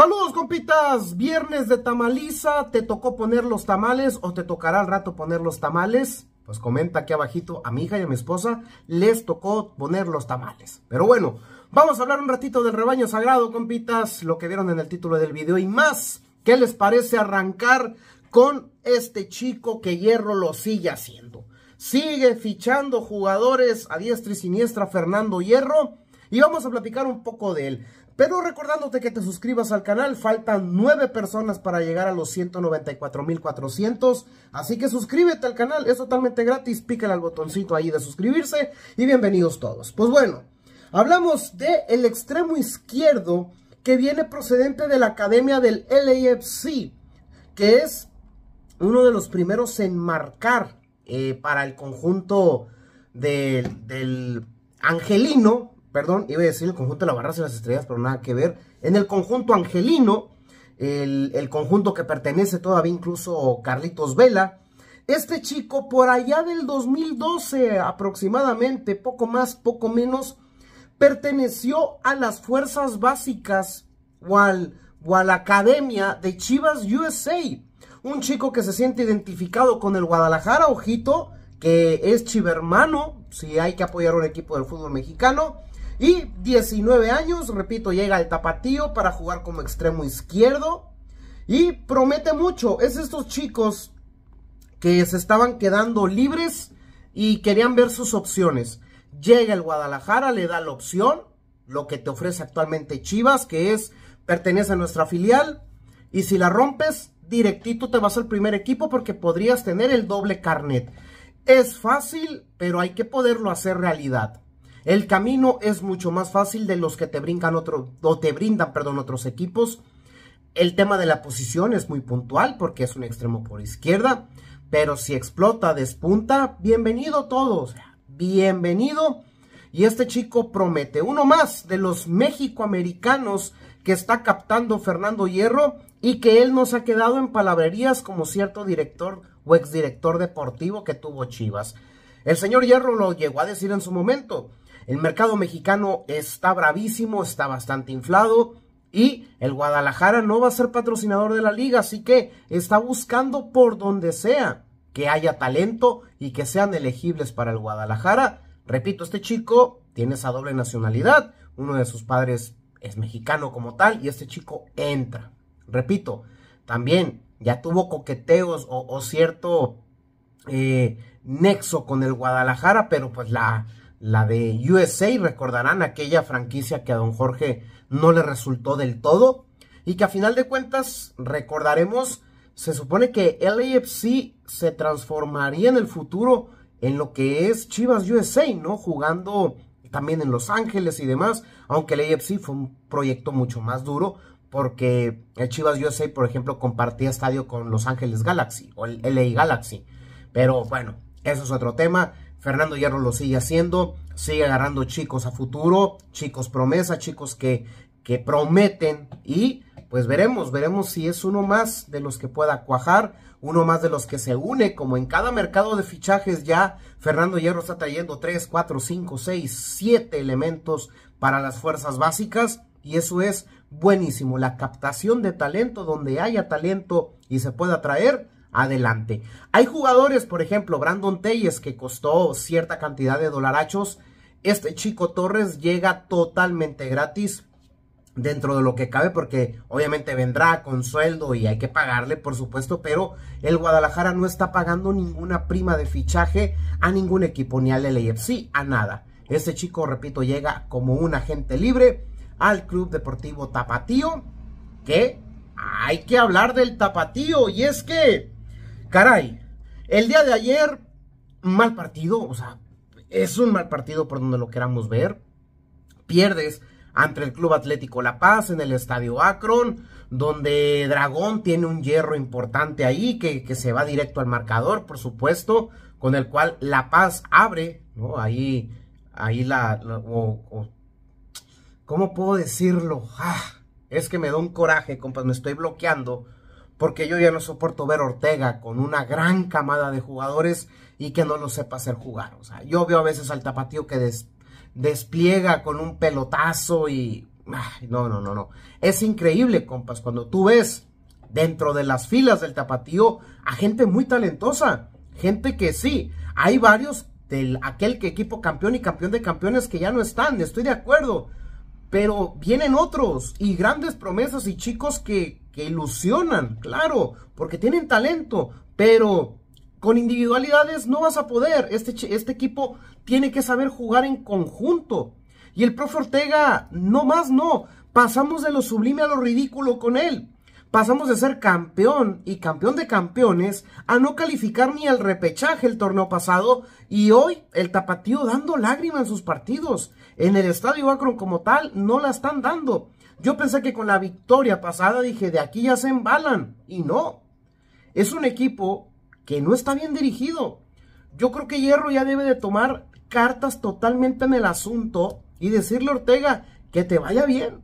Saludos compitas, viernes de tamaliza, ¿te tocó poner los tamales o te tocará al rato poner los tamales? Pues comenta aquí abajito a mi hija y a mi esposa, les tocó poner los tamales. Pero bueno, vamos a hablar un ratito del rebaño sagrado compitas, lo que vieron en el título del video y más. ¿Qué les parece arrancar con este chico que hierro lo sigue haciendo? Sigue fichando jugadores a diestra y siniestra Fernando Hierro. Y vamos a platicar un poco de él. Pero recordándote que te suscribas al canal, faltan 9 personas para llegar a los 194,400. Así que suscríbete al canal, es totalmente gratis. Pícale al botoncito ahí de suscribirse y bienvenidos todos. Pues bueno, hablamos del el extremo izquierdo que viene procedente de la academia del LAFC, que es uno de los primeros en marcar eh, para el conjunto del angelino perdón, iba a decir el conjunto de la barras y las estrellas, pero nada que ver. En el conjunto angelino, el, conjunto que pertenece todavía incluso Carlitos Vela, este chico por allá del 2012 aproximadamente, poco más, poco menos, perteneció a las fuerzas básicas o, al, o a la academia de Chivas USA. Un chico que se siente identificado con el Guadalajara, ojito, que es chivermano, si hay que apoyar un equipo del fútbol mexicano. Y 19 años, repito, llega el tapatío para jugar como extremo izquierdo. Y promete mucho. Es estos chicos que se estaban quedando libres y querían ver sus opciones. Llega el Guadalajara, le da la opción, lo que te ofrece actualmente Chivas, que es, pertenece a nuestra filial, y si la rompes, directito te vas al primer equipo porque podrías tener el doble carnet. Es fácil, pero hay que poderlo hacer realidad. El camino es mucho más fácil de los que te brincan otro, o te brindan, perdón, otros equipos. El tema de la posición es muy puntual porque es un extremo por izquierda, pero si explota, despunta, bienvenido todos, bienvenido. Y este chico promete uno más de los mexicoamericanos que está captando Fernando Hierro y que él nos ha quedado en palabrerías como cierto director o exdirector deportivo que tuvo Chivas. El señor Hierro lo llegó a decir en su momento. El mercado mexicano está bravísimo, está bastante inflado y el Guadalajara no va a ser patrocinador de la liga, así que está buscando por donde sea que haya talento y que sean elegibles para el Guadalajara. Repito, este chico tiene esa doble nacionalidad, uno de sus padres es mexicano como tal y este chico entra. Repito, también ya tuvo coqueteos o, cierto eh, nexo con el Guadalajara, pero pues la, la de USA, recordarán aquella franquicia que a don Jorge no le resultó del todo y que a final de cuentas recordaremos, se supone que LAFC se transformaría en el futuro en lo que es Chivas USA, ¿no? Jugando también en Los Ángeles y demás, aunque LAFC fue un proyecto mucho más duro porque el Chivas USA, por ejemplo, compartía estadio con Los Ángeles Galaxy o el LA Galaxy. Pero bueno, eso es otro tema. Fernando Hierro lo sigue haciendo, sigue agarrando chicos a futuro, chicos promesa, chicos que, que prometen y pues veremos, veremos si es uno más de los que pueda cuajar, uno más de los que se une, como en cada mercado de fichajes ya Fernando Hierro está trayendo 3, 4, 5, 6, 7 elementos para las fuerzas básicas y eso es buenísimo, la captación de talento donde haya talento y se pueda traer, adelante. Hay jugadores, por ejemplo, Brandon Telles, que costó cierta cantidad de dolarachos. Este chico Torres llega totalmente gratis dentro de lo que cabe, porque obviamente vendrá con sueldo y hay que pagarle, por supuesto, pero el Guadalajara no está pagando ninguna prima de fichaje a ningún equipo, ni al LFC, a nada. Este chico, repito, llega como un agente libre al Club Deportivo Tapatío, que hay que hablar del Tapatío, y es que Caray, el día de ayer, mal partido, o sea, es un mal partido por donde lo queramos ver. Pierdes ante el Club Atlético La Paz en el Estadio Akron, donde Dragón tiene un hierro importante ahí que, que se va directo al marcador, por supuesto, con el cual La Paz abre, ¿no? Ahí, ahí la, ¿cómo puedo decirlo? Ah, es que me da un coraje, compas, me estoy bloqueando porque yo ya no soporto ver Ortega con una gran camada de jugadores y que no lo sepa hacer jugar. O sea, yo veo a veces al tapatío que despliega con un pelotazo y... no, no, no, no. Es increíble, compas, cuando tú ves dentro de las filas del tapatío a gente muy talentosa, gente que sí, hay varios del aquel que equipo campeón y campeón de campeones que ya no están, estoy de acuerdo, pero vienen otros y grandes promesas y chicos que que ilusionan, claro, porque tienen talento, pero con individualidades no vas a poder. Este, este equipo tiene que saber jugar en conjunto. Y el profe Ortega, no más no, pasamos de lo sublime a lo ridículo con él. Pasamos de ser campeón y campeón de campeones a no calificar ni al repechaje el torneo pasado y hoy el tapatío dando lágrimas en sus partidos. En el estadio Akron como tal no la están dando. Yo pensé que con la victoria pasada dije, de aquí ya se embalan. Y no. Es un equipo que no está bien dirigido. Yo creo que Hierro ya debe de tomar cartas totalmente en el asunto y decirle a Ortega que te vaya bien.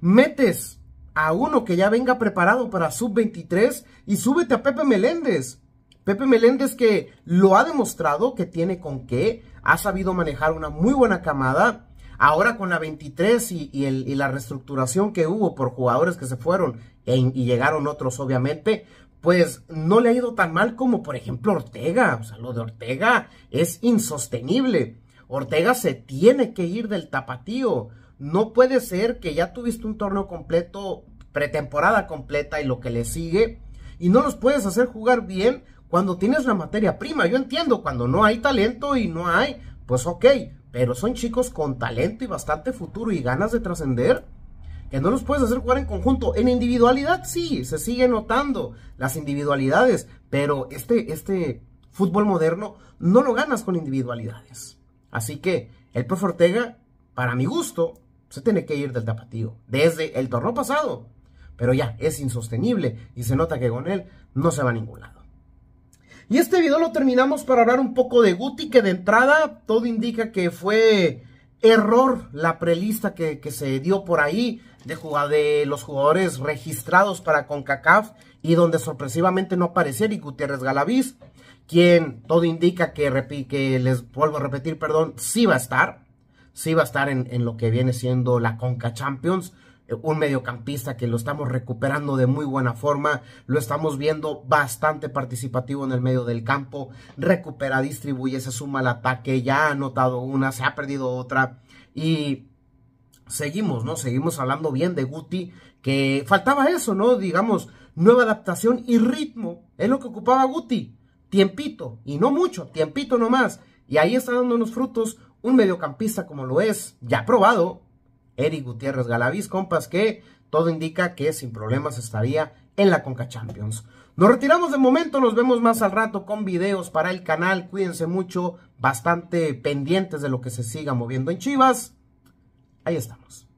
Metes a uno que ya venga preparado para sub-23 y súbete a Pepe Meléndez. Pepe Meléndez que lo ha demostrado que tiene con qué, ha sabido manejar una muy buena camada Ahora con la 23 y, la reestructuración que hubo por jugadores que se fueron e y llegaron otros, obviamente, pues no le ha ido tan mal como por ejemplo Ortega. O sea, lo de Ortega es insostenible. Ortega se tiene que ir del tapatío. No puede ser que ya tuviste un torneo completo, pretemporada completa y lo que le sigue, y no los puedes hacer jugar bien cuando tienes la materia prima. Yo entiendo, cuando no hay talento y no hay, pues ok, pero son chicos con talento y bastante futuro y ganas de trascender que no los puedes hacer jugar en conjunto. En individualidad sí, se sigue notando las individualidades, pero este, este fútbol moderno no lo ganas con individualidades. Así que el Profortega Ortega, para mi gusto, se tiene que ir del tapatío desde el torneo pasado. Pero ya es insostenible y se nota que con él no se va a ningún lado. Y este video lo terminamos para hablar un poco de Guti, que de entrada todo indica que fue error la prelista que, se dio por ahí de, de los jugadores registrados para CONCACAF y donde sorpresivamente no aparecieron y Gutiérrez Galaviz, quien todo indica que, les vuelvo a repetir, perdón, sí va a estar, sí va a estar en, en lo que viene siendo la Conca Champions, eh, un mediocampista que lo estamos recuperando de muy buena forma, lo estamos viendo bastante participativo en el medio del campo, recupera, distribuye, se suma al ataque, ya ha anotado una, se ha perdido otra y seguimos, ¿no? Seguimos hablando bien de Guti, que faltaba eso, ¿no? Digamos, nueva adaptación y ritmo, es lo que ocupaba Guti, tiempito, y no mucho, tiempito nomás, y ahí está dándonos frutos un mediocampista como lo es, ya probado, Eric Gutiérrez Galaviz, compas, que todo indica que sin problemas estaría en la Conca Champions. Nos retiramos de momento, nos vemos más al rato con videos para el canal. Cuídense mucho, bastante pendientes de lo que se siga moviendo en Chivas. Ahí estamos.